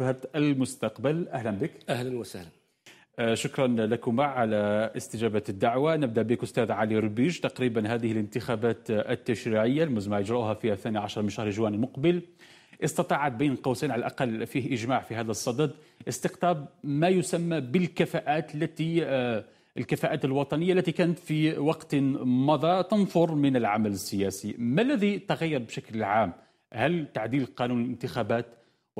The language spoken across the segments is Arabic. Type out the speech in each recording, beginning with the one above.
برهة المستقبل أهلا بك أهلا وسهلا آه، شكرا لكما على استجابة الدعوة نبدأ بك أستاذ علي ربيج تقريبا هذه الانتخابات التشريعية المزمع إجراؤها في الثاني عشر من شهر جوان المقبل استطاعت بين قوسين على الأقل فيه إجماع في هذا الصدد استقطاب ما يسمى بالكفاءات التي آه، الكفاءات الوطنية التي كانت في وقت مضى تنفر من العمل السياسي ما الذي تغير بشكل عام؟ هل تعديل قانون الانتخابات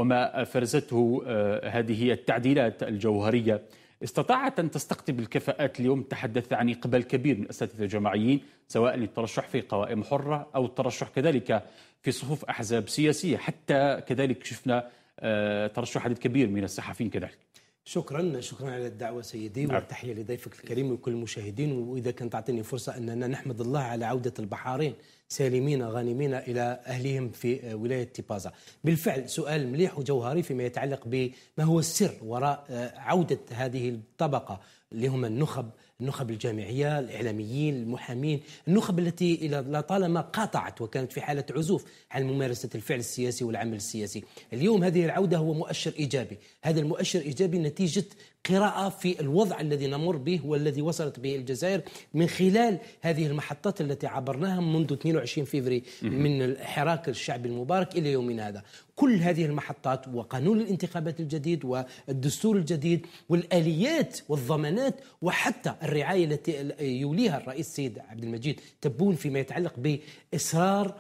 وما افرزته آه، هذه التعديلات الجوهريه استطاعت ان تستقطب الكفاءات اليوم تحدثت عن اقبال كبير من الاساتذه الجامعيين سواء للترشح في قوائم حره او الترشح كذلك في صفوف احزاب سياسيه حتى كذلك شفنا آه، ترشح عدد كبير من الصحفيين كذلك. شكرا شكرا على الدعوة سيدي نعم. والتحية لضيفك الكريم ولكل المشاهدين وإذا كان تعطيني فرصة أننا نحمد الله على عودة البحارين سالمين غانمين إلى أهلهم في ولاية تيبازا بالفعل سؤال مليح وجوهري فيما يتعلق بما هو السر وراء عودة هذه الطبقة اللي هم النخب النخب الجامعية الإعلاميين المحامين النخب التي لطالما قاطعت وكانت في حالة عزوف عن ممارسة الفعل السياسي والعمل السياسي اليوم هذه العودة هو مؤشر إيجابي هذا المؤشر إيجابي نتيجة قراءة في الوضع الذي نمر به والذي وصلت به الجزائر من خلال هذه المحطات التي عبرناها منذ 22 فبراير من الحراك الشعبي المبارك إلى يومنا هذا كل هذه المحطات وقانون الانتخابات الجديد والدستور الجديد والآليات والضمانات وحتى الرعاية التي يوليها الرئيس السيد عبد المجيد تبون فيما يتعلق بإصرار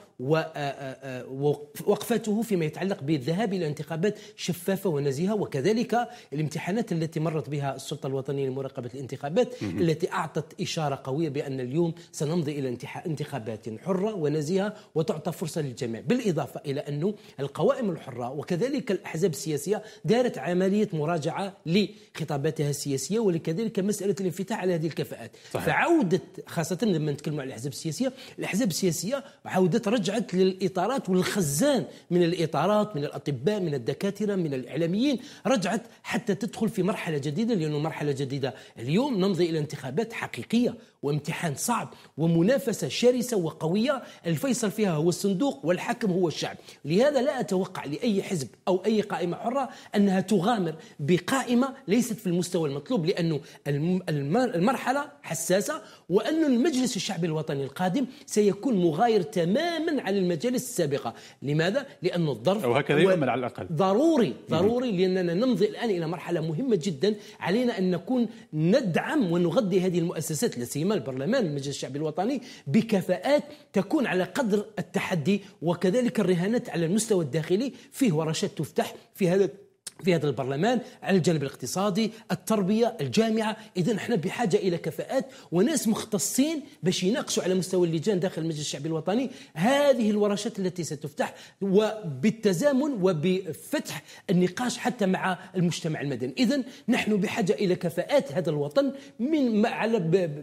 ووقفته فيما يتعلق بالذهاب الى انتخابات شفافه ونزيهه وكذلك الامتحانات التي مرت بها السلطه الوطنيه لمراقبه الانتخابات التي اعطت اشاره قويه بان اليوم سنمضي الى انتخابات حره ونزيهه وتعطى فرصه للجميع بالاضافه الى انه القوائم الحره وكذلك الاحزاب السياسيه دارت عمليه مراجعه لخطاباتها السياسيه ولكذلك مساله الانفتاح على هذه الكفاءات صحيح. فعوده خاصه لما نتكلم على الاحزاب السياسيه الاحزاب السياسيه عودت رجع رجعت للاطارات والخزان من الاطارات من الاطباء من الدكاتره من الاعلاميين رجعت حتى تدخل في مرحله جديده لانه مرحله جديده اليوم نمضي الى انتخابات حقيقيه وامتحان صعب ومنافسة شرسة وقوية الفيصل فيها هو الصندوق والحكم هو الشعب لهذا لا أتوقع لأي حزب أو أي قائمة حرة أنها تغامر بقائمة ليست في المستوى المطلوب لأنه المرحلة حساسة وأن المجلس الشعبي الوطني القادم سيكون مغاير تماما عن المجالس السابقة لماذا؟ لأن الظرف أو هكذا يؤمل على الأقل ضروري ضروري لأننا نمضي الآن إلى مرحلة مهمة جدا علينا أن نكون ندعم ونغذي هذه المؤسسات لا سيما يسمى البرلمان المجلس الشعبي الوطني بكفاءات تكون على قدر التحدي وكذلك الرهانات على المستوى الداخلي فيه ورشات تفتح في هذا في هذا البرلمان على الجانب الاقتصادي التربية الجامعة إذا احنا بحاجة إلى كفاءات وناس مختصين باش يناقشوا على مستوى اللجان داخل المجلس الشعبي الوطني هذه الورشات التي ستفتح وبالتزامن وبفتح النقاش حتى مع المجتمع المدني إذا نحن بحاجة إلى كفاءات هذا الوطن من على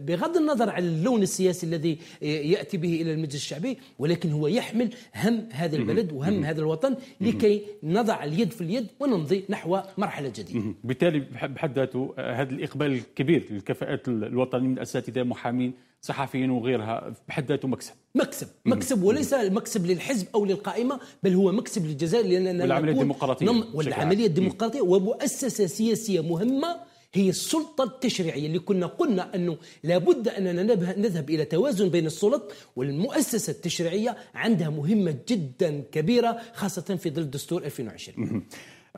بغض النظر عن اللون السياسي الذي يأتي به إلى المجلس الشعبي ولكن هو يحمل هم هذا البلد وهم هذا الوطن لكي نضع اليد في اليد ونمضي نحو مرحلة جديدة بالتالي بحد ذاته آه، هذا الإقبال الكبير للكفاءات الوطنية من أساتذة محامين صحفيين وغيرها بحد ذاته مكسب مكسب مكسب وليس مكسب للحزب او للقائمه بل هو مكسب للجزائر لاننا والعمليه الديمقراطيه نم... والعمليه الديمقراطيه ومؤسسه سياسيه مهمه هي السلطة التشريعية اللي كنا قلنا أنه لابد أننا نذهب إلى توازن بين السلط والمؤسسة التشريعية عندها مهمة جدا كبيرة خاصة في ظل دستور 2020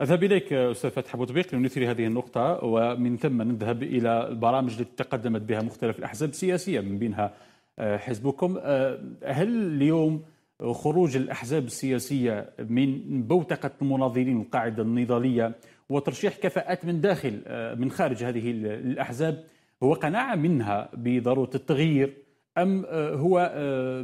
أذهب إليك أستاذ فتح طبيق لنثير هذه النقطة ومن ثم نذهب إلى البرامج التي تقدمت بها مختلف الأحزاب السياسية من بينها آه، حزبكم آه، هل اليوم خروج الأحزاب السياسية من بوتقة المناضلين القاعدة النضالية وترشيح كفاءات من داخل آه، من خارج هذه الأحزاب هو قناعة منها بضرورة التغيير أم هو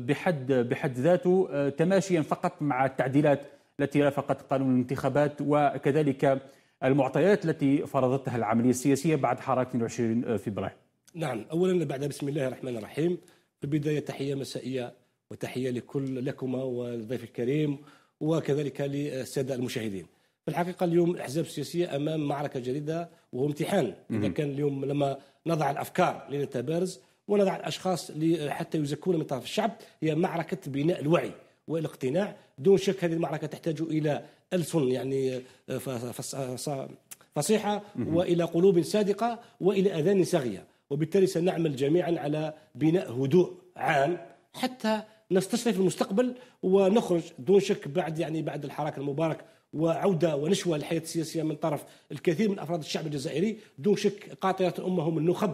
بحد بحد ذاته تماشيا فقط مع التعديلات التي رافقت قانون الانتخابات وكذلك المعطيات التي فرضتها العملية السياسية بعد حركة 22 فبراير نعم أولا بعد بسم الله الرحمن الرحيم في البداية تحية مسائية وتحية لكل لكما والضيف الكريم وكذلك للسادة المشاهدين في الحقيقة اليوم الأحزاب السياسية أمام معركة جديدة وهو امتحان إذا كان اليوم لما نضع الأفكار لنتبارز ونضع الأشخاص حتى يزكون من طرف الشعب هي معركة بناء الوعي والاقتناع دون شك هذه المعركة تحتاج إلى ألسن يعني آه، فصيحة وإلى قلوب صادقة وإلى أذان صاغية وبالتالي سنعمل جميعا على بناء هدوء عام حتى نستشرف المستقبل ونخرج دون شك بعد يعني بعد الحراك المبارك وعودة ونشوة للحياة السياسية من طرف الكثير من أفراد الشعب الجزائري دون شك قاطرة الأمة هم النخب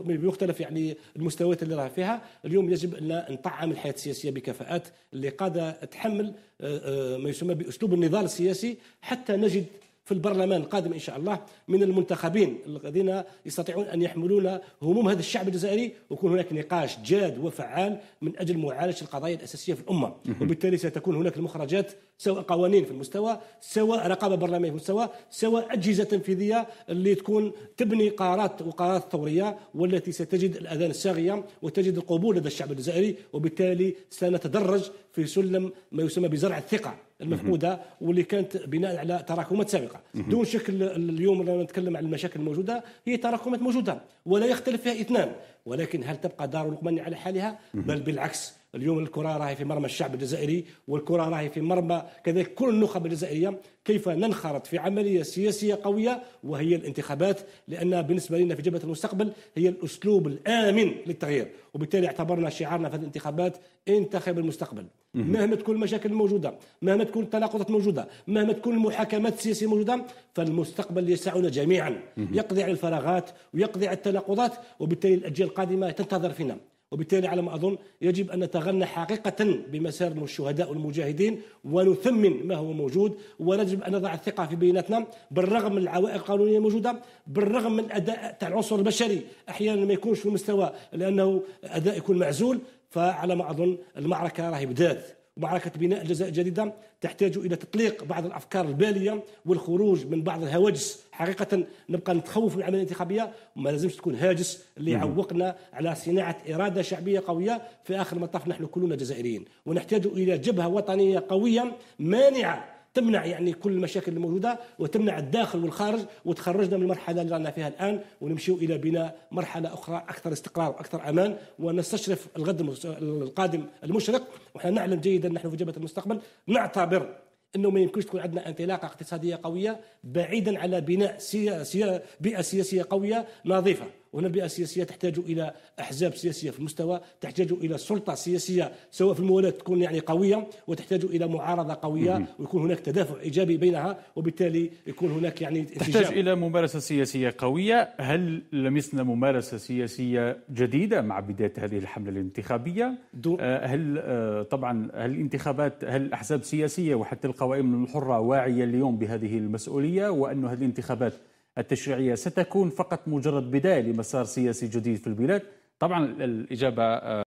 بمختلف يعني المستويات اللي راه فيها اليوم يجب ان نطعم الحياه السياسيه بكفاءات اللي قادره تحمل آه، آه، ما يسمى باسلوب النضال السياسي حتى نجد في البرلمان القادم ان شاء الله من المنتخبين الذين يستطيعون ان يحملون هموم هذا الشعب الجزائري ويكون هناك نقاش جاد وفعال من اجل معالجه القضايا الاساسيه في الامه وبالتالي ستكون هناك المخرجات سواء قوانين في المستوى سواء رقابه برلمانيه في المستوى سواء اجهزه تنفيذيه اللي تكون تبني قرارات وقرارات ثوريه والتي ستجد الاذان الساغيه وتجد القبول لدى الشعب الجزائري وبالتالي سنتدرج في سلم ما يسمى بزرع الثقه المفقوده واللي كانت بناء على تراكمات سابقه دون شك اليوم لما نتكلم عن المشاكل الموجوده هي تراكمات موجوده ولا يختلف فيها اثنان ولكن هل تبقى دار لقمان على حالها بل بالعكس اليوم الكره راهي في مرمى الشعب الجزائري والكره راهي في مرمى كذلك كل النخب الجزائريه كيف ننخرط في عمليه سياسيه قويه وهي الانتخابات لان بالنسبه لنا في جبهه المستقبل هي الاسلوب الامن للتغيير وبالتالي اعتبرنا شعارنا في هذه الانتخابات انتخب المستقبل مهما تكون المشاكل الموجوده مهما تكون التناقضات الموجوده مهما تكون المحاكمات السياسيه الموجوده فالمستقبل يسعنا جميعا يقضي على الفراغات ويقضي على التناقضات وبالتالي الاجيال القادمه تنتظر فينا وبالتالي على ما أظن يجب أن نتغنى حقيقة بمسار الشهداء والمجاهدين ونثمن ما هو موجود ويجب أن نضع الثقة في بيناتنا بالرغم من العوائق القانونية الموجودة بالرغم من أداء تاع العنصر البشري أحيانا ما يكونش في المستوى لأنه أداء يكون معزول فعلى ما أظن المعركة راهي بدات معركة بناء الجزائر الجديدة تحتاج إلى تطليق بعض الأفكار البالية والخروج من بعض الهواجس حقيقة نبقى نتخوف من العملية الانتخابية وما لازمش تكون هاجس اللي يعوقنا على صناعة إرادة شعبية قوية في آخر المطاف نحن كلنا جزائريين ونحتاج إلى جبهة وطنية قوية مانعة تمنع يعني كل المشاكل الموجوده وتمنع الداخل والخارج وتخرجنا من المرحله اللي رانا فيها الان ونمشيو الى بناء مرحله اخرى اكثر استقرار واكثر امان ونستشرف الغد القادم المشرق ونحن نعلم جيدا نحن في جبهه المستقبل نعتبر انه ما يمكنش تكون عندنا انطلاقه اقتصاديه قويه بعيدا على بناء سيا سيا بيئه سياسيه قويه نظيفه وهنا البيئة السياسية تحتاج إلى أحزاب سياسية في المستوى تحتاج إلى سلطة سياسية سواء في الموالاة تكون يعني قوية وتحتاج إلى معارضة قوية ويكون هناك تدافع إيجابي بينها وبالتالي يكون هناك يعني تحتاج إلى ممارسة سياسية قوية هل لمسنا ممارسة سياسية جديدة مع بداية هذه الحملة الانتخابية آه، هل آه، طبعا هل الانتخابات هل الأحزاب السياسية وحتى القوائم الحرة واعية اليوم بهذه المسؤولية وأن هذه الانتخابات التشريعية ستكون فقط مجرد بداية لمسار سياسي جديد في البلاد طبعا الإجابة آه،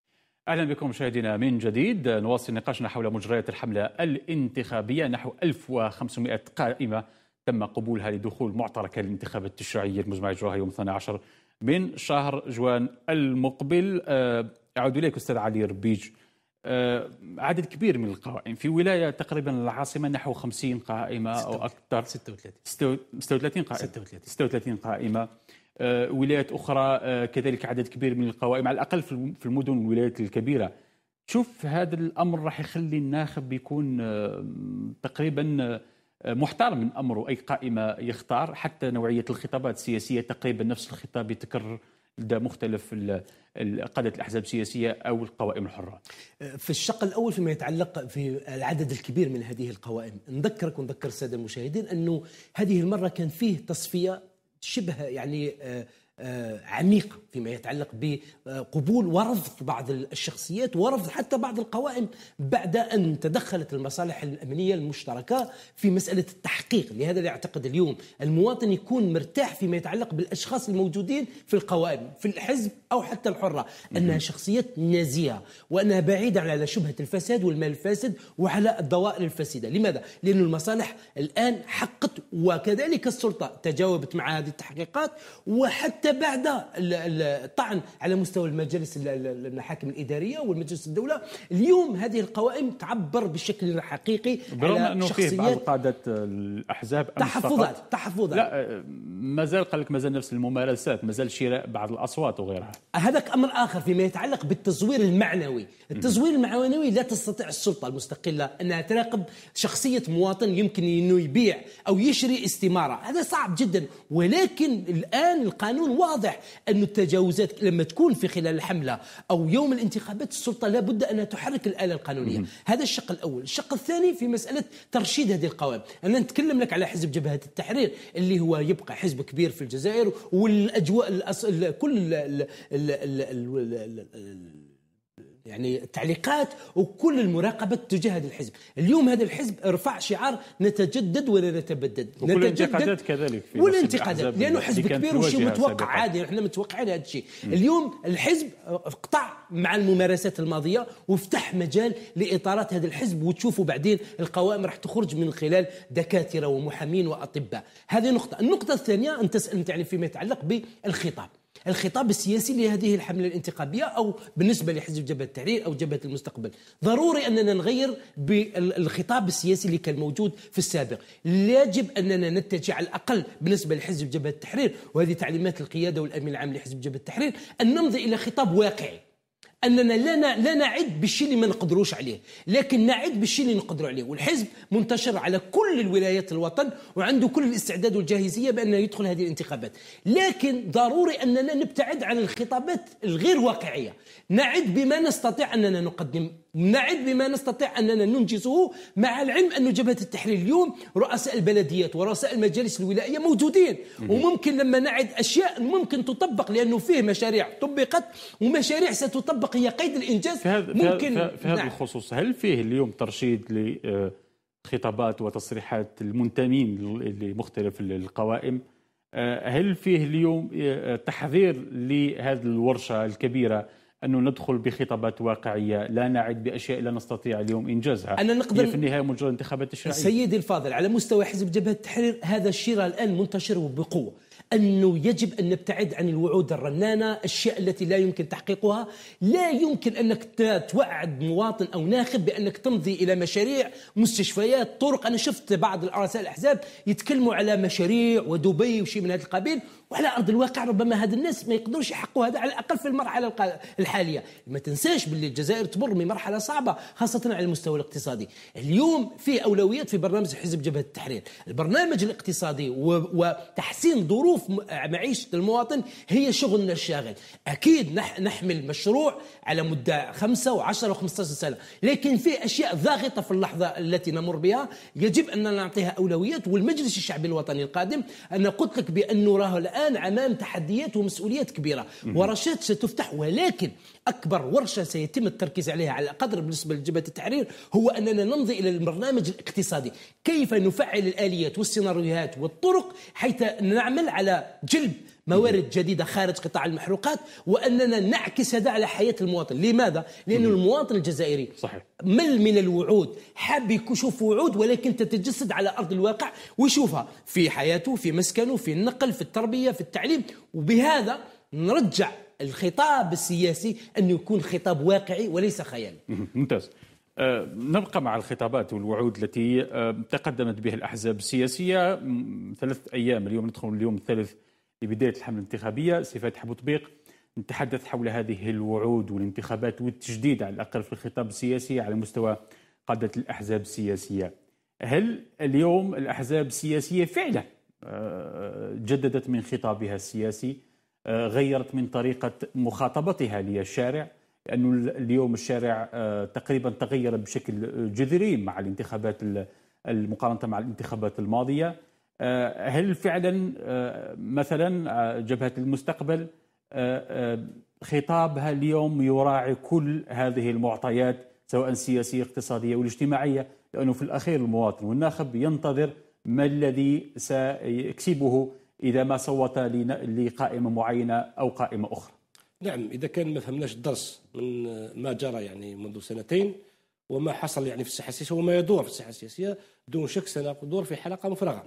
أهلا بكم مشاهدينا من جديد نواصل نقاشنا حول مجريات الحملة الانتخابية نحو 1500 قائمة تم قبولها لدخول معترك الانتخابات التشريعية المزمع إجراها يوم 12 من شهر جوان المقبل آه، أعود إليك أستاذ علي ربيج آه، عدد كبير من القوائم في ولايه تقريبا العاصمه نحو 50 قائمه او اكثر 36 36 قائمه 36 36 قائمه آه، ولايات اخرى آه، كذلك عدد كبير من القوائم على الاقل في المدن والولايات الكبيره شوف هذا الامر راح يخلي الناخب يكون تقريبا محتار من امره اي قائمه يختار حتى نوعيه الخطابات السياسيه تقريبا نفس الخطاب يتكرر لدى مختلف قادة الأحزاب السياسية أو القوائم الحرة في الشق الأول فيما يتعلق في العدد الكبير من هذه القوائم نذكرك ونذكر السادة المشاهدين أنه هذه المرة كان فيه تصفية شبه يعني آه، آه، عميقة فيما يتعلق بقبول ورفض بعض الشخصيات ورفض حتى بعض القوائم بعد أن تدخلت المصالح الأمنية المشتركة في مسألة التحقيق لهذا اللي أعتقد اليوم المواطن يكون مرتاح فيما يتعلق بالأشخاص الموجودين في القوائم في الحزب أو حتى الحرة أنها شخصيات نزيهة وأنها بعيدة على شبهة الفساد والمال الفاسد وعلى الضوائر الفاسدة لماذا؟ لأن المصالح الآن حقت وكذلك السلطة تجاوبت مع هذه التحقيقات وحتى حتى بعد الطعن على مستوى المجالس المحاكم الاداريه والمجلس الدوله اليوم هذه القوائم تعبر بشكل حقيقي برغم انه فيه بعض قاده الاحزاب تحفظات تحفظات لا آه، مازال قال لك مازال نفس الممارسات مازال شراء بعض الاصوات وغيرها هذاك امر اخر فيما يتعلق بالتزوير المعنوي التزوير المعنوي لا تستطيع السلطه المستقله انها تراقب شخصيه مواطن يمكن انه يبيع او يشري استماره هذا صعب جدا ولكن الان القانون واضح أن التجاوزات لما تكون في خلال الحملة أو يوم الانتخابات السلطة لابد أنها تحرك الآلة القانونية مم. هذا الشق الأول الشق الثاني في مسألة ترشيد هذه القوائم أنا نتكلم لك على حزب جبهة التحرير اللي هو يبقى حزب كبير في الجزائر والأجواء الأص... كل ال... ال... ال... ال... ال... ال... يعني التعليقات وكل المراقبه تجاه هذا الحزب اليوم هذا الحزب رفع شعار نتجدد ولا نتبدد وكل الانتقادات كذلك في والانتقادات لانه حزب كبير وشيء متوقع عادي احنا متوقعين هذا الشيء اليوم الحزب قطع مع الممارسات الماضيه وفتح مجال لاطارات هذا الحزب وتشوفوا بعدين القوائم راح تخرج من خلال دكاتره ومحامين واطباء هذه نقطه النقطه الثانيه أنت تسال يعني فيما يتعلق بالخطاب الخطاب السياسي لهذه الحملة الانتخابية أو بالنسبة لحزب جبهة التحرير أو جبهة المستقبل ضروري أننا نغير بالخطاب السياسي اللي كان موجود في السابق يجب أننا نتجه على الأقل بالنسبة لحزب جبهة التحرير وهذه تعليمات القيادة والأمين العام لحزب جبهة التحرير أن نمضي إلى خطاب واقعي اننا لا لا نعد بالشيء اللي ما نقدروش عليه لكن نعد بالشيء اللي نقدروا عليه والحزب منتشر على كل الولايات الوطن وعنده كل الاستعداد والجاهزيه بانه يدخل هذه الانتخابات لكن ضروري اننا نبتعد عن الخطابات الغير واقعيه نعد بما نستطيع اننا نقدم نعد بما نستطيع أننا ننجزه مع العلم أن جبهة التحرير اليوم رؤساء البلديات ورؤساء المجالس الولائية موجودين وممكن لما نعد أشياء ممكن تطبق لأنه فيه مشاريع طبقت ومشاريع ستطبق هي قيد الإنجاز في هذا ممكن في هذا, في هذا نعم. الخصوص هل فيه اليوم ترشيد لخطابات آه، وتصريحات المنتمين لمختلف القوائم آه، هل فيه اليوم آه، تحذير لهذه الورشة الكبيرة انه ندخل بخطابات واقعيه، لا نعد باشياء لا نستطيع اليوم انجازها. انا نقدر هي في النهايه مجرد انتخابات تشريعيه. سيدي الفاضل على مستوى حزب جبهه التحرير هذا الشراء الان منتشر وبقوه انه يجب ان نبتعد عن الوعود الرنانه، الاشياء التي لا يمكن تحقيقها، لا يمكن انك توعد مواطن او ناخب بانك تمضي الى مشاريع، مستشفيات، طرق، انا شفت بعض الرؤساء الاحزاب يتكلموا على مشاريع ودبي وشيء من هذا القبيل، وعلى ارض الواقع ربما هاد الناس ما يقدروش يحققوا هذا على الاقل في المرحله الحاليه ما تنساش باللي الجزائر تمر من مرحله صعبه خاصه على المستوى الاقتصادي اليوم في اولويات في برنامج حزب جبهه التحرير البرنامج الاقتصادي وتحسين ظروف معيشه المواطن هي شغلنا الشاغل اكيد نحمل مشروع على مده 5 و10 و15 سنه لكن في اشياء ضاغطه في اللحظه التي نمر بها يجب اننا نعطيها اولويات والمجلس الشعبي الوطني القادم انا قلت لك بانه راه الان الآن أمام تحديات ومسؤوليات كبيرة ورشات ستفتح ولكن أكبر ورشة سيتم التركيز عليها على قدر بالنسبة لجبهة التحرير هو أننا نمضي إلى البرنامج الاقتصادي كيف نفعل الآليات والسيناريوهات والطرق حيث نعمل على جلب موارد جديدة خارج قطاع المحروقات وأننا نعكس هذا على حياة المواطن لماذا؟ لأن المواطن الجزائري صحيح. مل من الوعود حاب يشوف وعود ولكن تتجسد على أرض الواقع ويشوفها في حياته في مسكنه في النقل في التربية في التعليم وبهذا نرجع الخطاب السياسي أنه يكون خطاب واقعي وليس خيالي ممتاز آه، نبقى مع الخطابات والوعود التي آه، تقدمت بها الأحزاب السياسية ثلاث أيام اليوم ندخل اليوم الثالث لبداية الحملة الانتخابية سي فاتح بوطبيق نتحدث حول هذه الوعود والانتخابات والتجديد على الأقل في الخطاب السياسي على مستوى قادة الأحزاب السياسية هل اليوم الأحزاب السياسية فعلا آه، جددت من خطابها السياسي آه، غيرت من طريقة مخاطبتها للشارع لأنه اليوم الشارع آه، تقريبا تغير بشكل جذري مع الانتخابات المقارنة مع الانتخابات الماضية آه، هل فعلا آه، مثلا آه، جبهة المستقبل خطابها اليوم يراعي كل هذه المعطيات سواء السياسية اقتصادية والاجتماعية لأنه في الأخير المواطن والناخب ينتظر ما الذي سيكسبه إذا ما صوت لقائمة معينة أو قائمة أخرى نعم إذا كان ما فهمناش الدرس من ما جرى يعني منذ سنتين وما حصل يعني في الساحة السياسية وما يدور في الساحة السياسية دون شك سنقدر في حلقة مفرغة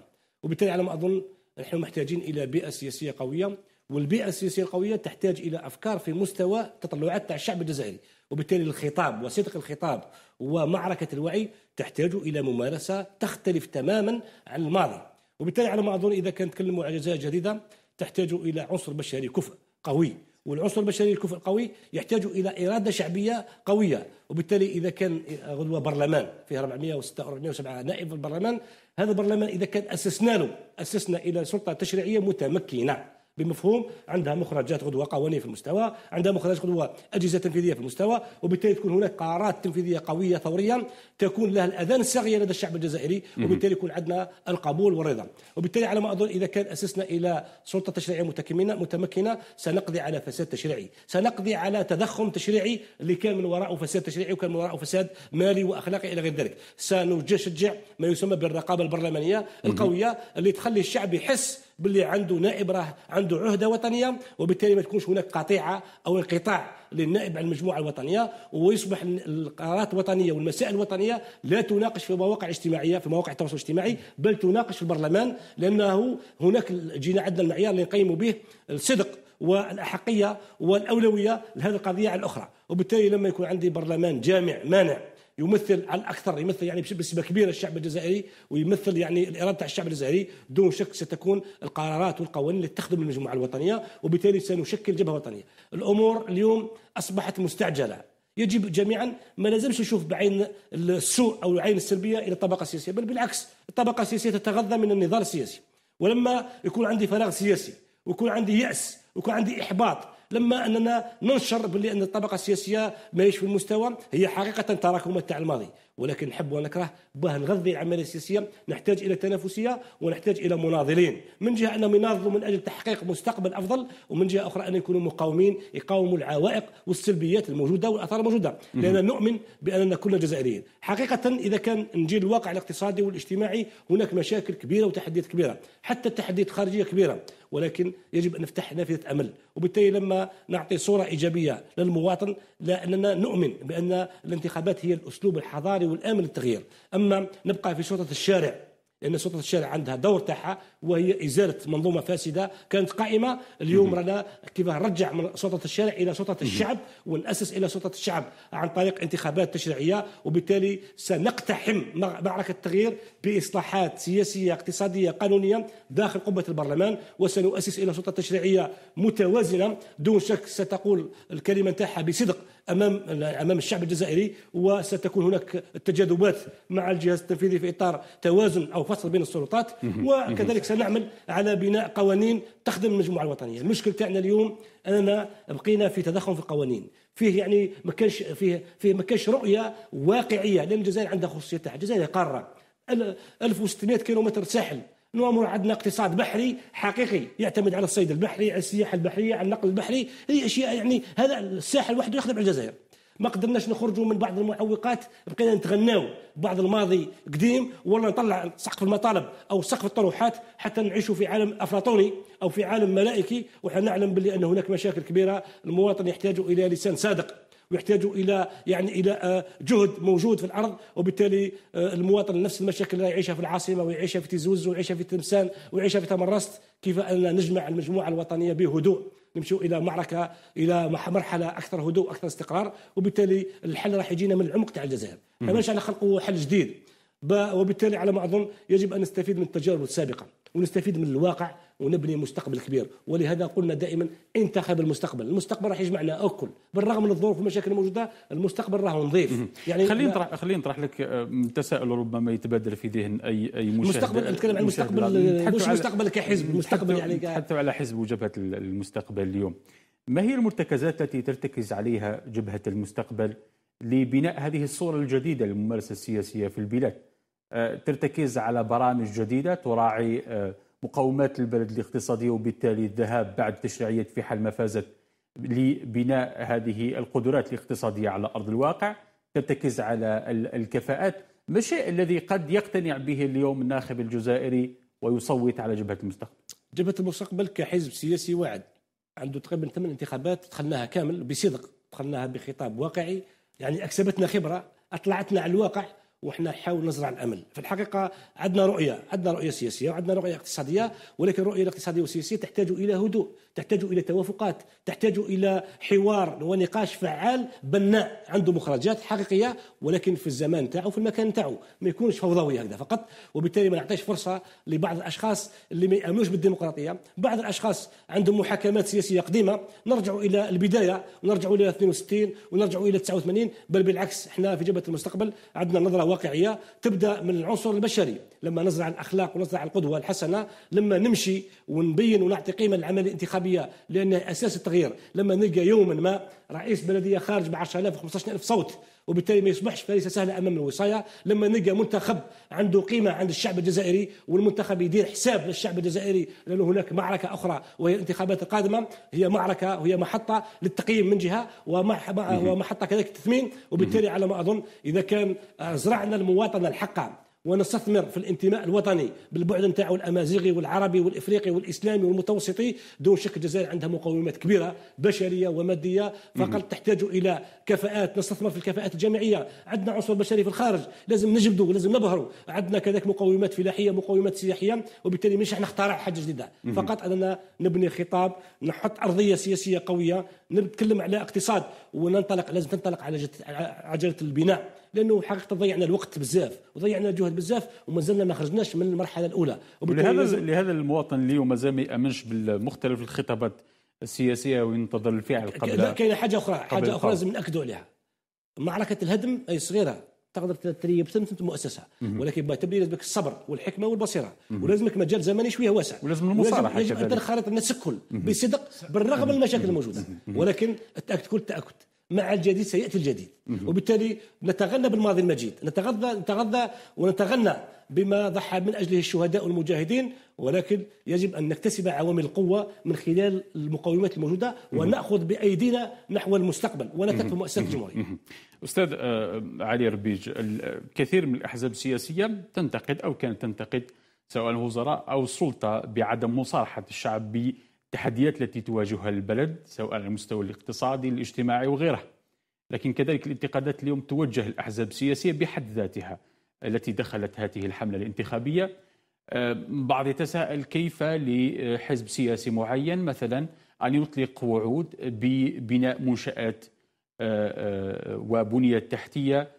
وبالتالي على ما اظن نحن محتاجين الى بيئه سياسيه قويه والبيئه السياسيه القويه تحتاج الى افكار في مستوى تطلعات تاع الشعب الجزائري وبالتالي الخطاب وصدق الخطاب ومعركه الوعي تحتاج الى ممارسه تختلف تماما عن الماضي وبالتالي على ما اظن اذا كان تكلموا على جزائر جديده تحتاج الى عنصر بشري كفء قوي والعنصر البشري الكفء القوي يحتاج الى اراده شعبيه قويه وبالتالي اذا كان غدوه برلمان فيه 406 407 نائب في البرلمان هذا البرلمان اذا كان اسسنا له اسسنا الى سلطه تشريعيه متمكنه بمفهوم عندها مخرجات غدوه قوانين في المستوى عندها مخرجات غدوه اجهزه تنفيذيه في المستوى وبالتالي تكون هناك قرارات تنفيذيه قويه فوريا تكون لها الاذان الصاغيه لدى الشعب الجزائري وبالتالي يكون عندنا القبول والرضا وبالتالي على ما اظن اذا كان اسسنا الى سلطه تشريعيه متكمنه متمكنه سنقضي على فساد تشريعي سنقضي على تضخم تشريعي اللي كان من وراءه فساد تشريعي وكان من وراءه فساد مالي واخلاقي الى غير ذلك سنشجع ما يسمى بالرقابه البرلمانيه القويه اللي تخلي الشعب يحس باللي عنده نائب راه عنده عهده وطنيه وبالتالي ما تكونش هناك قطيعه او انقطاع للنائب عن المجموعه الوطنيه ويصبح القرارات الوطنيه والمسائل الوطنيه لا تناقش في مواقع اجتماعيه في مواقع التواصل الاجتماعي بل تناقش في البرلمان لانه هناك جينا عندنا المعيار اللي نقيموا به الصدق والاحقيه والاولويه لهذه القضيه على الاخرى وبالتالي لما يكون عندي برلمان جامع مانع يمثل على الاكثر يمثل يعني بنسبه كبيره الشعب الجزائري ويمثل يعني الاراده تاع الشعب الجزائري دون شك ستكون القرارات والقوانين التي تخدم المجموعه الوطنيه وبالتالي سنشكل جبهه وطنيه. الامور اليوم اصبحت مستعجله يجب جميعا ما لازمش نشوف بعين السوء او العين السلبيه الى الطبقه السياسيه بل بالعكس الطبقه السياسيه تتغذى من النضال السياسي ولما يكون عندي فراغ سياسي ويكون عندي ياس ويكون عندي احباط لما اننا ننشر بلي ان الطبقه السياسيه ماهيش في المستوى هي حقيقه تراكمات تاع الماضي ولكن نحب ونكره باه نغذي العمليه السياسيه نحتاج الى تنافسيه ونحتاج الى مناضلين من جهه انهم يناضلوا من اجل تحقيق مستقبل افضل ومن جهه اخرى ان يكونوا مقاومين يقاوموا العوائق والسلبيات الموجوده والاثار الموجوده لان نؤمن باننا كلنا جزائريين حقيقه اذا كان نجي للواقع الاقتصادي والاجتماعي هناك مشاكل كبيره وتحديات كبيره حتى التحديات الخارجيه كبيره ولكن يجب ان نفتح نافذه امل وبالتالي لما نعطي صوره ايجابيه للمواطن لأننا نؤمن بأن الانتخابات هي الأسلوب الحضاري والآمن للتغيير أما نبقى في شرطة الشارع لان سلطه الشارع عندها دور تاعها وهي ازاله منظومه فاسده كانت قائمه اليوم رانا كيف نرجع من سلطه الشارع الى سلطه الشعب وناسس الى سلطه الشعب عن طريق انتخابات تشريعيه وبالتالي سنقتحم معركه التغيير باصلاحات سياسيه اقتصاديه قانونيه داخل قبه البرلمان وسنؤسس الى سلطه تشريعيه متوازنه دون شك ستقول الكلمه تاعها بصدق امام امام الشعب الجزائري وستكون هناك تجاذبات مع الجهاز التنفيذي في اطار توازن او فصل بين السلطات وكذلك سنعمل على بناء قوانين تخدم المجموعه الوطنيه، المشكل تاعنا اليوم اننا بقينا في تضخم في القوانين، فيه يعني ما كانش فيه فيه ما كانش رؤيه واقعيه لان الجزائر عندها خصوصيه تاعها، الجزائر قاره 1600 كيلومتر ساحل نؤمر عندنا اقتصاد بحري حقيقي يعتمد على الصيد البحري على السياحه البحريه على النقل البحري هذه اشياء يعني هذا الساحل وحده يخدم على الجزائر ما قدرناش نخرجوا من بعض المعوقات بقينا نتغناو بعض الماضي قديم ولا نطلع سقف المطالب او سقف الطروحات حتى نعيشوا في عالم افلاطوني او في عالم ملائكي نعلم بلي ان هناك مشاكل كبيره المواطن يحتاج الى لسان صادق ويحتاجوا الى يعني الى آه، جهد موجود في الارض وبالتالي آه، المواطن نفس المشاكل اللي يعيشها في العاصمه ويعيشها في تيزوز ويعيشها في تلمسان ويعيشها في تمرست كيف ان نجمع المجموعه الوطنيه بهدوء نمشي الى معركه الى مرحله اكثر هدوء اكثر استقرار وبالتالي الحل راح يجينا من العمق تاع الجزائر ما على خلق حل جديد وبالتالي على ما اظن يجب ان نستفيد من التجارب السابقه ونستفيد من الواقع ونبني مستقبل كبير ولهذا قلنا دائما انتخب المستقبل المستقبل راح يجمعنا الكل بالرغم من الظروف والمشاكل الموجوده المستقبل راه نظيف يعني خليني نطرح خليني نطرح لك تساؤل ربما يتبادر في ذهن اي اي مشاهد المستقبل نتكلم عن المستقبل مش مستقبل كحزب المستقبل يعني حتى على حزب وجبهه المستقبل اليوم ما هي المرتكزات التي ترتكز عليها جبهه المستقبل لبناء هذه الصوره الجديده للممارسه السياسيه في البلاد آه، ترتكز على برامج جديده تراعي آه، مقومات البلد الاقتصاديه وبالتالي الذهاب بعد تشريعيه في حال ما فازت لبناء هذه القدرات الاقتصاديه على ارض الواقع ترتكز على الكفاءات ما الشيء الذي قد يقتنع به اليوم الناخب الجزائري ويصوت على جبهه المستقبل جبهه المستقبل كحزب سياسي واعد عنده تقريبا ثمان انتخابات دخلناها كامل بصدق دخلناها بخطاب واقعي يعني اكسبتنا خبره اطلعتنا على الواقع وحنا نحاول نزرع الامل في الحقيقه عندنا رؤيه عندنا رؤيه سياسيه وعندنا رؤيه اقتصاديه ولكن الرؤيه الاقتصاديه والسياسيه تحتاج الى هدوء تحتاج الى توافقات تحتاج الى حوار ونقاش فعال بناء عنده مخرجات حقيقيه ولكن في الزمان تاعو في المكان تاعو ما يكونش فوضوي هكذا فقط وبالتالي ما نعطيش فرصه لبعض الاشخاص اللي ما يامنوش بالديمقراطيه بعض الاشخاص عندهم محاكمات سياسيه قديمه نرجعوا الى البدايه ونرجعوا الى 62 ونرجع الى 89 بل بالعكس احنا في جبهه المستقبل عندنا نظره واقعيه تبدا من العنصر البشري لما نزرع الاخلاق ونزرع القدوه الحسنه لما نمشي ونبين ونعطي قيمه للعمليه الانتخابيه لانها اساس التغيير لما نلقى يوما ما رئيس بلديه خارج ب 10000 ألف صوت وبالتالي ما يصبحش فريسه سهله امام الوصايه لما نلقى منتخب عنده قيمه عند الشعب الجزائري والمنتخب يدير حساب للشعب الجزائري لانه هناك معركه اخرى وهي الانتخابات القادمه هي معركه وهي محطه للتقييم من جهه ومحطه كذلك التثمين وبالتالي على ما اظن اذا كان آه، زرعنا المواطنه الحقه ونستثمر في الانتماء الوطني بالبعد نتاعو الامازيغي والعربي والافريقي والاسلامي والمتوسطي دون شك الجزائر عندها مقومات كبيره بشريه وماديه فقط تحتاج الى كفاءات نستثمر في الكفاءات الجامعيه عندنا عنصر بشري في الخارج لازم نجبدوا لازم نبهروا عندنا كذلك مقومات فلاحيه مقومات سياحيه وبالتالي مش نخترع حاجه جديده فقط اننا نبني خطاب نحط ارضيه سياسيه قويه نتكلم على اقتصاد وننطلق لازم تنطلق على عجله البناء لانه حقيقه ضيعنا الوقت بزاف وضيعنا الجهد بزاف ومازلنا ما خرجناش من المرحله الاولى لهذا لهذا المواطن اللي مازال ما يامنش بالمختلف الخطابات السياسيه وينتظر الفعل قبل كاينه حاجه اخرى حاجه اخرى لازم ناكدوا عليها معركه الهدم اي صغيره تقدر تريب تنفذ مؤسسه ولكن تبني لازمك الصبر والحكمه والبصيره ولازمك مجال زمني شويه واسع ولازم المصالحه لازم انت الخريطه الناس الكل بصدق بالرغم من المشاكل الموجوده ولكن التاكد كل التاكد مع الجديد سياتي الجديد وبالتالي نتغنى بالماضي المجيد نتغذى نتغذى ونتغنى بما ضحى من اجله الشهداء والمجاهدين ولكن يجب ان نكتسب عوامل القوه من خلال المقومات الموجوده وناخذ بايدينا نحو المستقبل ولا تكفي مؤسسه الجمهوريه. استاذ آه، آه، علي ربيج الكثير من الاحزاب السياسيه تنتقد او كانت تنتقد سواء الوزراء او السلطه بعدم مصارحه الشعب التحديات التي تواجهها البلد سواء على المستوى الاقتصادي الاجتماعي وغيره لكن كذلك الانتقادات اليوم توجه الأحزاب السياسية بحد ذاتها التي دخلت هذه الحملة الانتخابية آه، بعض يتساءل كيف لحزب سياسي معين مثلا أن يطلق وعود ببناء منشآت آه، آه، وبنية تحتية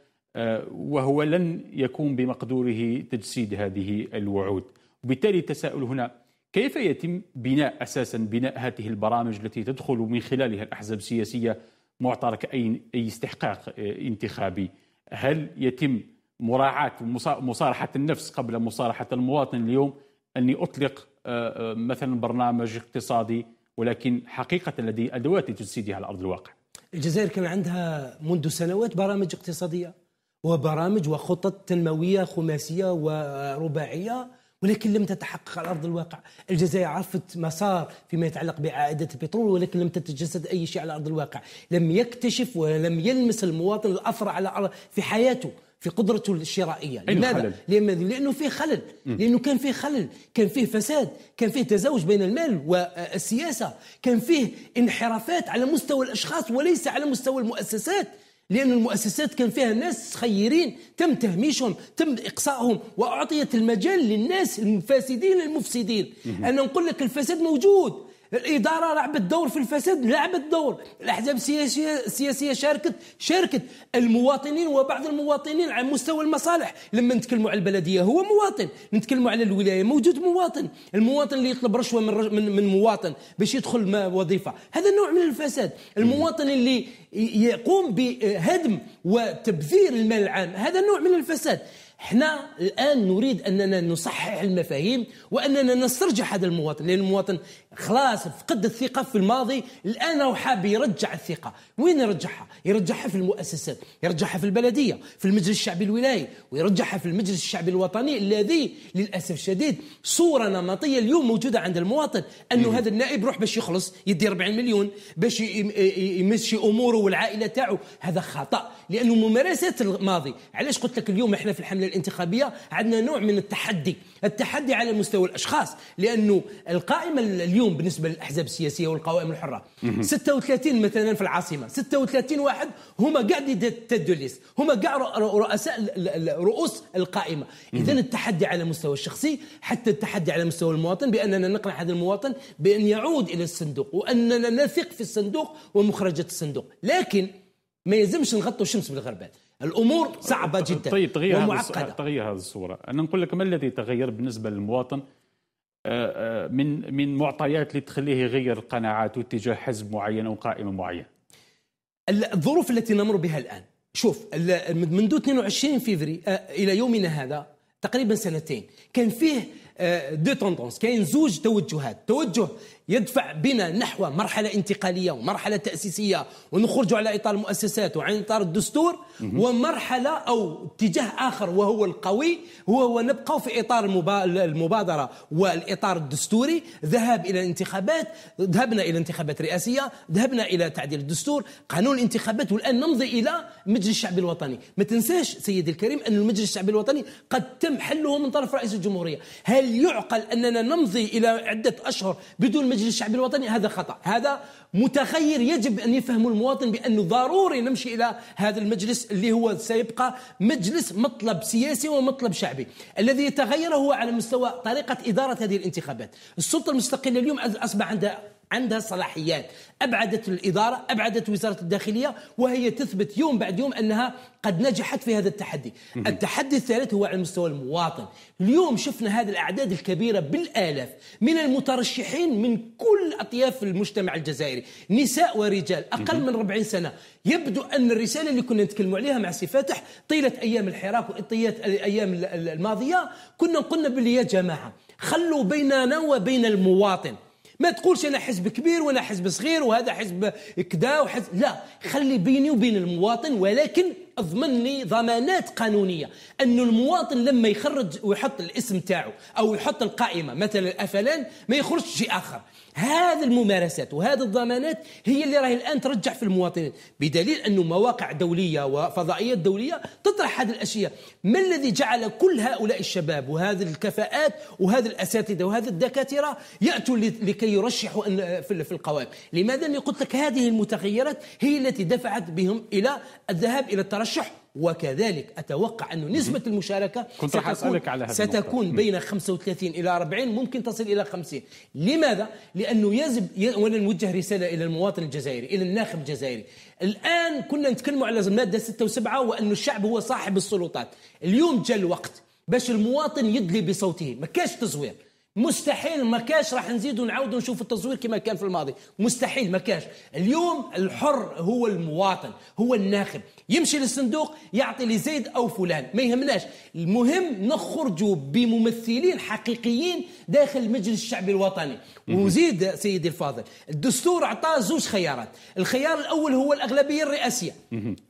وهو لن يكون بمقدوره تجسيد هذه الوعود وبالتالي التساؤل هنا كيف يتم بناء اساسا بناء هذه البرامج التي تدخل من خلالها الاحزاب السياسيه معترك اي اي استحقاق آه، انتخابي؟ هل يتم مراعاه مصارحه النفس قبل مصارحه المواطن اليوم اني اطلق آه، آه، مثلا برنامج اقتصادي ولكن حقيقه لدي ادوات لتجسيدها على ارض الواقع. الجزائر كان عندها منذ سنوات برامج اقتصاديه وبرامج وخطط تنمويه خماسيه ورباعيه ولكن لم تتحقق على ارض الواقع، الجزائر عرفت مسار فيما يتعلق بعائده البترول ولكن لم تتجسد اي شيء على ارض الواقع، لم يكتشف ولم يلمس المواطن الاثر على في حياته في قدرته الشرائيه لماذا لانه فيه خلل لانه كان فيه خلل كان فيه فساد كان فيه تزاوج بين المال والسياسه كان فيه انحرافات على مستوى الاشخاص وليس على مستوى المؤسسات لأن المؤسسات كان فيها ناس خيرين تم تهميشهم تم إقصائهم وأعطيت المجال للناس الفاسدين المفسدين أنا نقول لك الفساد موجود الاداره لعبت دور في الفساد لعبت دور الاحزاب السياسيه السياسيه شاركت شاركت المواطنين وبعض المواطنين على مستوى المصالح لما نتكلموا على البلديه هو مواطن نتكلموا على الولايه موجود مواطن المواطن اللي يطلب رشوه من من, من مواطن باش يدخل وظيفه هذا نوع من الفساد المواطن اللي يقوم بهدم وتبذير المال العام هذا نوع من الفساد احنا الان نريد اننا نصحح المفاهيم واننا نسترجع هذا المواطن لان المواطن خلاص فقد الثقه في الماضي الان هو حاب يرجع الثقه وين يرجعها يرجعها في المؤسسات يرجعها في البلديه في المجلس الشعبي الولايي ويرجعها في المجلس الشعبي الوطني الذي للاسف الشديد صوره نمطيه اليوم موجوده عند المواطن انه هذا النائب روح باش يخلص يدي 40 مليون باش يمشي اموره والعائله تاعو هذا خطا لانه ممارسه الماضي علاش قلت لك اليوم احنا في الحمله الانتخابيه عندنا نوع من التحدي التحدي على مستوى الاشخاص لانه القائمه اليوم اليوم بالنسبه للاحزاب السياسيه والقوائم الحره 36 مثلا في العاصمه 36 واحد هما كاع دي هما كاع رؤساء رؤوس القائمه اذا التحدي على المستوى الشخصي حتى التحدي على مستوى المواطن باننا نقنع هذا المواطن بان يعود الى الصندوق واننا نثق في الصندوق ومخرجات الصندوق لكن ما يلزمش نغطوا الشمس بالغربال الامور صعبه جدا طيب تغير ومعقده تغير هذه الصوره انا نقول لك ما الذي تغير بالنسبه للمواطن آه، آه، من من معطيات اللي تخليه يغير قناعاته اتجاه حزب معين او قائمه معينه. الظروف التي نمر بها الان، شوف منذ 22 فيفري آه، الى يومنا هذا تقريبا سنتين كان فيه دو آه، توندونس كاين زوج توجهات توجه يدفع بنا نحو مرحلة انتقالية ومرحلة تأسيسية ونخرج على إطار المؤسسات وعن إطار الدستور ومرحلة أو اتجاه آخر وهو القوي هو, هو نبقى في إطار المبادرة والإطار الدستوري ذهاب إلى الانتخابات ذهبنا إلى انتخابات رئاسية ذهبنا إلى تعديل الدستور قانون الانتخابات والآن نمضي إلى مجلس الشعب الوطني ما تنساش سيدي الكريم أن المجلس الشعب الوطني قد تم حله من طرف رئيس الجمهورية هل هل يعقل أننا نمضي إلى عدة أشهر بدون مجلس الشعب الوطني هذا خطأ هذا متخير يجب أن يفهم المواطن بأنه ضروري نمشي إلى هذا المجلس اللي هو سيبقى مجلس مطلب سياسي ومطلب شعبي الذي يتغير هو على مستوى طريقة إدارة هذه الانتخابات السلطة المستقلة اليوم أصبح عندها عندها صلاحيات أبعدت الإدارة أبعدت وزارة الداخلية وهي تثبت يوم بعد يوم أنها قد نجحت في هذا التحدي التحدي الثالث هو على مستوى المواطن اليوم شفنا هذه الأعداد الكبيرة بالآلاف من المترشحين من كل أطياف المجتمع الجزائري نساء ورجال أقل من 40 سنة يبدو أن الرسالة اللي كنا نتكلم عليها مع سي فاتح طيلة أيام الحراك وطيلة الأيام الماضية كنا قلنا بلي يا جماعة خلوا بيننا وبين المواطن ما تقولش انا حزب كبير وانا حزب صغير وهذا حزب كدا وحزب لا خلي بيني وبين المواطن ولكن اضمن لي ضمانات قانونيه أن المواطن لما يخرج ويحط الاسم تاعو او يحط القائمه مثلا الافلان ما يخرجش شيء اخر هذه الممارسات وهذه الضمانات هي اللي راهي الان ترجع في المواطنين بدليل انه مواقع دوليه وفضائيات دوليه تطرح هذه الاشياء ما الذي جعل كل هؤلاء الشباب وهذه الكفاءات وهذه الاساتذه وهذه الدكاتره ياتوا لكي يرشحوا في القوائم لماذا قلت لك هذه المتغيرات هي التي دفعت بهم الى الذهاب الى الترشح المرشح وكذلك أتوقع انه نسبة المشاركة كنت ستكون, على هذه ستكون بين 35 إلى 40 ممكن تصل إلى 50 لماذا؟ لأنه يجب أولا نوجه رسالة إلى المواطن الجزائري إلى الناخب الجزائري الآن كنا نتكلم على المادة 6 و7 وأن الشعب هو صاحب السلطات اليوم جاء الوقت باش المواطن يدلي بصوته ما كاش تزوير مستحيل ما كاش راح نزيد ونعاود نشوف التصوير كما كان في الماضي مستحيل ما كاش اليوم الحر هو المواطن هو الناخب يمشي للصندوق يعطي لزيد او فلان ما يهمناش المهم نخرجوا بممثلين حقيقيين داخل المجلس الشعبي الوطني وزيد سيدي الفاضل الدستور أعطاه زوج خيارات الخيار الاول هو الاغلبيه الرئاسيه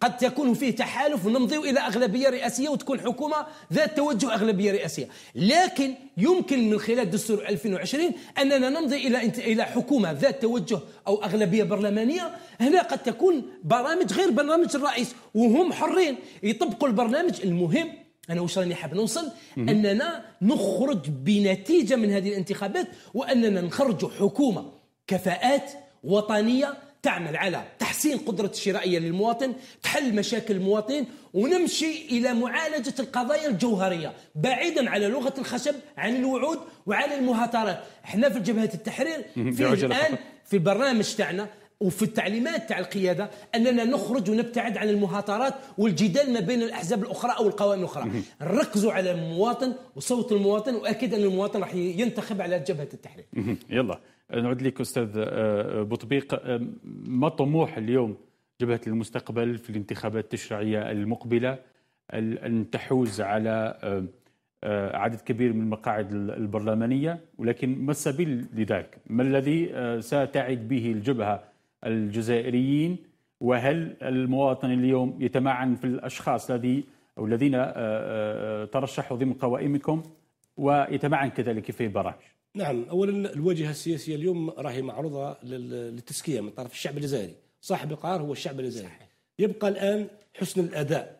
قد تكون فيه تحالف ونمضي الى اغلبيه رئاسيه وتكون حكومه ذات توجه اغلبيه رئاسيه لكن يمكن من خلال دستور 2020 أننا نمضي إلى إلى حكومة ذات توجه أو أغلبية برلمانية هنا قد تكون برامج غير برنامج الرئيس وهم حرين يطبقوا البرنامج المهم أنا واش راني حاب نوصل أننا نخرج بنتيجة من هذه الانتخابات وأننا نخرج حكومة كفاءات وطنية تعمل على تحسين قدرة الشرائية للمواطن تحل مشاكل المواطن ونمشي إلى معالجة القضايا الجوهرية بعيدا على لغة الخشب عن الوعود وعن المهاترات احنا في جبهة التحرير في الآن في البرنامج تاعنا وفي التعليمات تاع القياده اننا نخرج ونبتعد عن المهاترات والجدال ما بين الاحزاب الاخرى او القوائم الاخرى ركزوا على المواطن وصوت المواطن واكيد ان المواطن راح ينتخب على جبهه التحرير يلا نعود لك استاذ آه، آه، بوطبيق آه، ما طموح اليوم جبهه المستقبل في الانتخابات التشريعيه المقبله ان تحوز على عدد كبير من المقاعد البرلمانيه ولكن ما السبيل لذلك؟ ما الذي ستعد به الجبهه الجزائريين وهل المواطن اليوم يتمعن في الاشخاص الذي او الذين ترشحوا ضمن قوائمكم ويتمعن كذلك في برامج؟ نعم اولا الواجهه السياسيه اليوم راهي معروضه للتسكيه من طرف الشعب الجزائري صاحب القرار هو الشعب الجزائري صحيح. يبقى الان حسن الاداء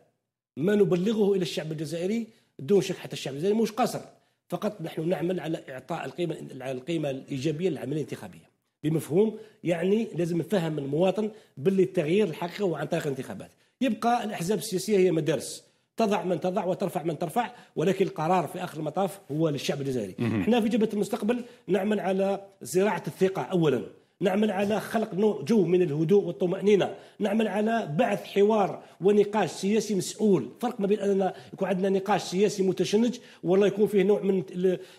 ما نبلغه الى الشعب الجزائري دون شك حتى الشعب الجزائري مش قصر فقط نحن نعمل على اعطاء القيمه القيمه الايجابيه للعمليه الانتخابيه بمفهوم يعني لازم نفهم المواطن باللي التغيير الحقيقي هو عن طريق الانتخابات يبقى الاحزاب السياسيه هي مدارس تضع من تضع وترفع من ترفع ولكن القرار في اخر المطاف هو للشعب الجزائري احنا في جبهه المستقبل نعمل على زراعه الثقه اولا نعمل على خلق جو من الهدوء والطمأنينة نعمل على بعث حوار ونقاش سياسي مسؤول فرق ما بين أننا يكون عندنا نقاش سياسي متشنج والله يكون فيه نوع من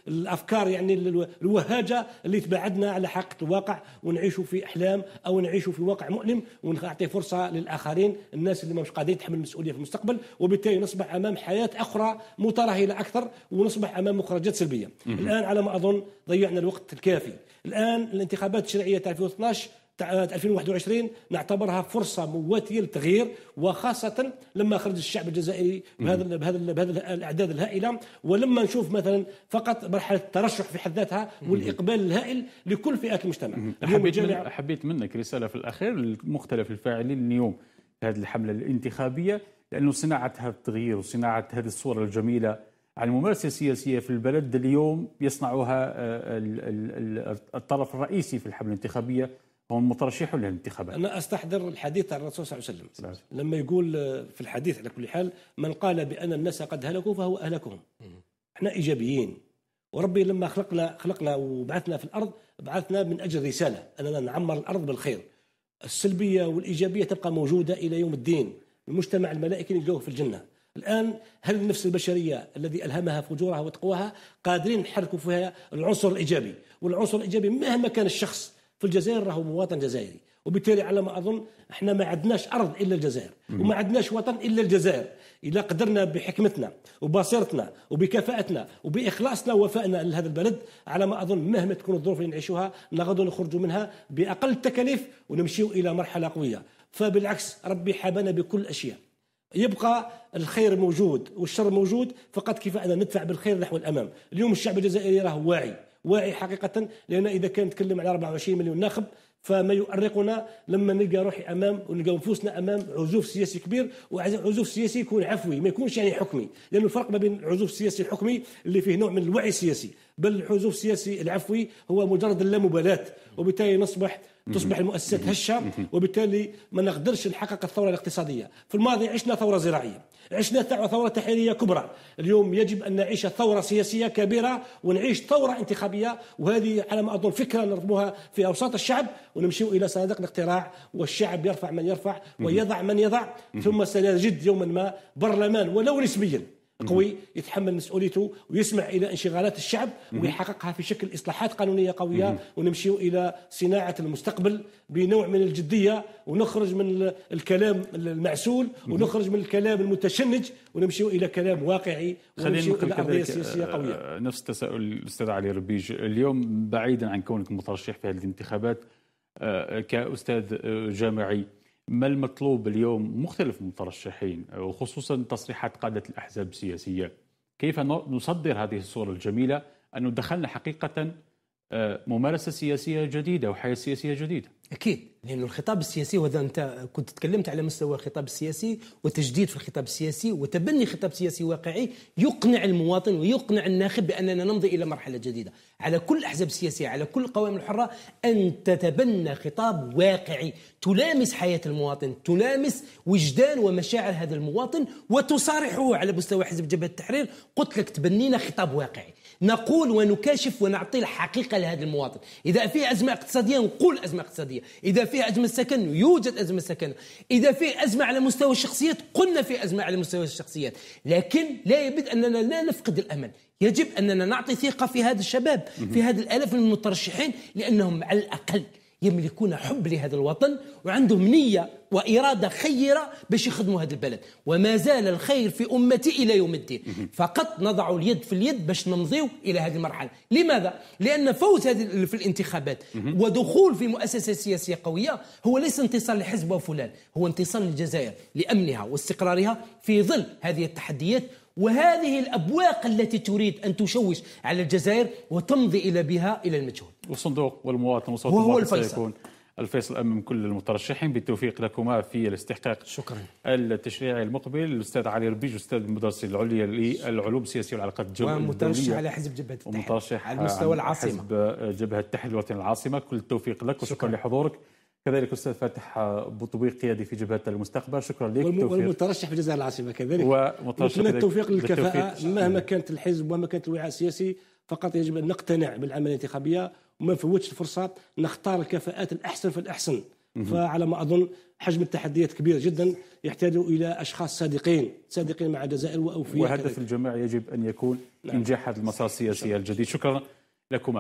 الأفكار يعني الوهاجة اللي تبعدنا على حقيقة الواقع ونعيشوا في أحلام أو نعيشوا في واقع مؤلم ونعطي فرصة للآخرين الناس اللي مش قادرين تحمل المسؤولية في المستقبل وبالتالي نصبح أمام حياة أخرى مترهلة أكثر ونصبح أمام مخرجات سلبية الآن على ما أظن ضيعنا الوقت الكافي الآن الانتخابات الشرعية 2012 2021 نعتبرها فرصة مواتية للتغيير وخاصة لما خرج الشعب الجزائري بهذا بهذا بهذا الأعداد الهائلة ولما نشوف مثلا فقط مرحلة الترشح في حد ذاتها والإقبال الهائل لكل فئات المجتمع حبيت, من حبيت منك رسالة في الأخير لمختلف الفاعلين اليوم في هذه الحملة الانتخابية لأنه صناعة هذا التغيير وصناعة هذه الصورة الجميلة على يعني الممارسه السياسيه في البلد اليوم يصنعها آه، الطرف الرئيسي في الحمله الانتخابيه هو المترشحون للانتخابات انا استحضر الحديث عن الرسول صلى الله عليه وسلم نعم. لما يقول آه، في الحديث على كل حال من قال بان الناس قد هلكوا فهو اهلكهم احنا ايجابيين وربي لما خلقنا خلقنا وبعثنا في الارض بعثنا من اجل رساله اننا نعمر الارض بالخير السلبيه والايجابيه تبقى موجوده الى يوم الدين المجتمع الملائكي نلقوه في الجنه الآن هل النفس البشرية الذي ألهمها فجورها وتقواها قادرين نحركوا فيها العنصر الإيجابي والعنصر الإيجابي مهما كان الشخص في الجزائر راهو مواطن جزائري وبالتالي على ما اظن احنا ما عندناش ارض الا الجزائر وما عندناش وطن الا الجزائر اذا قدرنا بحكمتنا وبصيرتنا وبكفاءتنا وباخلاصنا ووفائنا لهذا البلد على ما اظن مهما تكون الظروف اللي نعيشوها نغدو نخرجوا منها باقل التكاليف ونمشيو الى مرحله قويه فبالعكس ربي حابنا بكل الاشياء يبقى الخير موجود والشر موجود فقط كيف انا ندفع بالخير نحو الأمام اليوم الشعب الجزائري راه واعي واعي حقيقة لأن إذا كان نتكلم على 24 مليون ناخب فما يؤرقنا لما نلقى روحي امام ونلقى نفوسنا امام عزوف سياسي كبير وعزوف سياسي يكون عفوي ما يكونش يعني حكمي لانه الفرق ما بين العزوف السياسي الحكمي اللي فيه نوع من الوعي السياسي بل العزوف السياسي العفوي هو مجرد اللامبالاه وبالتالي نصبح تصبح المؤسسات هشه وبالتالي ما نقدرش نحقق الثوره الاقتصاديه في الماضي عشنا ثوره زراعيه عشنا ثوره تحريريه كبرى اليوم يجب ان نعيش ثوره سياسيه كبيره ونعيش ثوره انتخابيه وهذه على ما اظن فكره نرموها في اوساط الشعب ونمشي الى صناديق الاقتراع والشعب يرفع من يرفع ويضع من يضع ثم سنجد يوما ما برلمان ولو نسبيا قوي يتحمل مسؤوليته ويسمع الى انشغالات الشعب ويحققها في شكل اصلاحات قانونيه قويه ونمشي الى صناعه المستقبل بنوع من الجديه ونخرج من الكلام المعسول ونخرج من الكلام المتشنج ونمشي الى كلام واقعي خلينا الى سياسيه آه، قويه. آه، نفس التساؤل الاستاذ علي ربيج اليوم بعيدا عن كونك مترشح في هذه الانتخابات آه، كاستاذ جامعي ما المطلوب اليوم مختلف المترشحين وخصوصا تصريحات قادة الأحزاب السياسية كيف نصدر هذه الصورة الجميلة أن دخلنا حقيقة آه، ممارسة سياسية جديدة وحياة سياسية جديدة أكيد لأن الخطاب السياسي وهذا أنت كنت تكلمت على مستوى الخطاب السياسي وتجديد في الخطاب السياسي وتبني خطاب سياسي واقعي يقنع المواطن ويقنع الناخب بأننا نمضي إلى مرحلة جديدة على كل الأحزاب السياسية على كل القوائم الحرة أن تتبنى خطاب واقعي تلامس حياة المواطن تلامس وجدان ومشاعر هذا المواطن وتصارحه على مستوى حزب جبهة التحرير قلت لك تبنينا خطاب واقعي نقول ونكاشف ونعطي الحقيقة لهذا المواطن إذا في أزمة اقتصادية نقول أزمة اقتصادية إذا في أزمة سكن يوجد أزمة سكن إذا في أزمة على مستوى الشخصيات قلنا في أزمة على مستوى الشخصيات لكن لا يبد أننا لا نفقد الأمل يجب أننا نعطي ثقة في هذا الشباب في هذا الآلاف من المترشحين لأنهم على الأقل يملكون حب لهذا الوطن وعندهم نية وإرادة خيرة باش يخدموا هذا البلد وما زال الخير في أمتي إلى يوم الدين فقط نضع اليد في اليد باش نمضيو إلى هذه المرحلة لماذا؟ لأن فوز هذه في الانتخابات ودخول في مؤسسة سياسية قوية هو ليس انتصار لحزب وفلان هو انتصار للجزائر لأمنها واستقرارها في ظل هذه التحديات وهذه الأبواق التي تريد أن تشوش على الجزائر وتمضي إلى بها إلى المجهول والصندوق والمواطن وصوت وهو الفيصل سيكون الفيصل امام كل المترشحين بالتوفيق لكما في الاستحقاق شكرا التشريعي المقبل الاستاذ علي ربيج استاذ المدرسه العليا للعلوم السياسيه والعلاقات الجوية ومترشح على حزب جبهه التحرير ومترشح على مستوى العاصمه حزب آه، جبهه التحرير الوطني العاصمه كل التوفيق لك وشكرا شكرا. لحضورك كذلك استاذ فاتح بطبيق قيادي في جبهه المستقبل شكرا لك والمترشح في الجزائر العاصمه كذلك ومترشح التوفيق للكفاءه مهما كانت الحزب ومهما كانت الوعاء السياسي فقط يجب ان نقتنع بالعمليه الانتخابيه وما نفوتش الفرصه نختار الكفاءات الاحسن فالاحسن فعلى ما اظن حجم التحديات كبير جدا يحتاج الى اشخاص صادقين صادقين مع الجزائر واوفياء وهدف الجماعي يجب ان يكون نعم. انجاح هذا المسار السياسي الجديد شكرا لكما